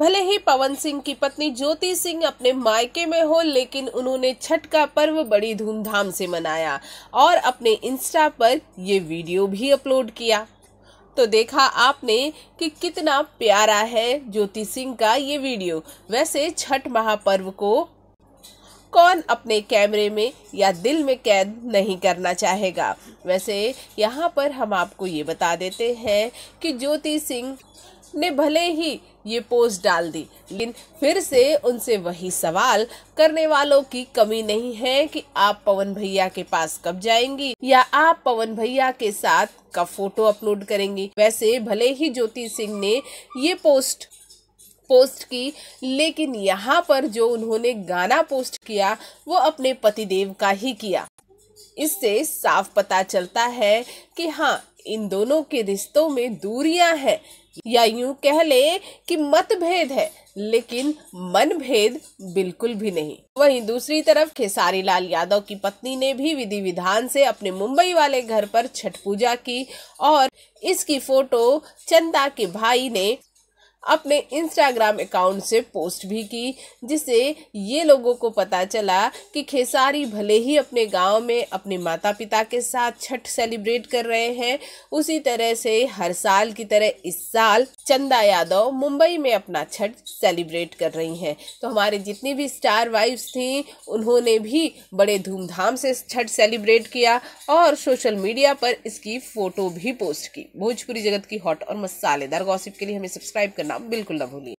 भले ही पवन सिंह की पत्नी ज्योति सिंह अपने मायके में हो लेकिन उन्होंने छठ का पर्व बड़ी धूमधाम से मनाया और अपने इंस्टा पर ये वीडियो भी अपलोड किया तो देखा आपने कि कितना प्यारा है ज्योति सिंह का ये वीडियो वैसे छठ महापर्व को कौन अपने कैमरे में या दिल में कैद नहीं करना चाहेगा वैसे यहाँ पर हम आपको ये बता देते हैं कि ज्योति सिंह ने भले ही ये पोस्ट डाल दी लेकिन फिर से उनसे वही सवाल करने वालों की कमी नहीं है कि आप पवन भैया के पास कब जाएंगी या आप पवन भैया के साथ कब फोटो अपलोड करेंगी वैसे भले ही ज्योति सिंह ने ये पोस्ट पोस्ट की लेकिन यहाँ पर जो उन्होंने गाना पोस्ट किया वो अपने पतिदेव का ही किया इससे साफ पता चलता है कि हाँ इन दोनों के रिश्तों में दूरियां हैं या यूं कह ले कि मतभेद है लेकिन मन भेद बिल्कुल भी नहीं वहीं दूसरी तरफ खेसारी लाल यादव की पत्नी ने भी विधि विधान से अपने मुंबई वाले घर पर छठ पूजा की और इसकी फोटो चंदा के भाई ने अपने इंस्टाग्राम अकाउंट से पोस्ट भी की जिससे ये लोगों को पता चला कि खेसारी भले ही अपने गांव में अपने माता पिता के साथ छठ सेलिब्रेट कर रहे हैं उसी तरह से हर साल की तरह इस साल चंदा यादव मुंबई में अपना छठ सेलिब्रेट कर रही हैं तो हमारे जितनी भी स्टार वाइफ्स थीं उन्होंने भी बड़े धूमधाम से छठ सेलिब्रेट किया और सोशल मीडिया पर इसकी फ़ोटो भी पोस्ट की भोजपुरी जगत की हॉट और मसालेदार गॉसिप के लिए हमें सब्सक्राइब करना बिल्कुल ना भूलिए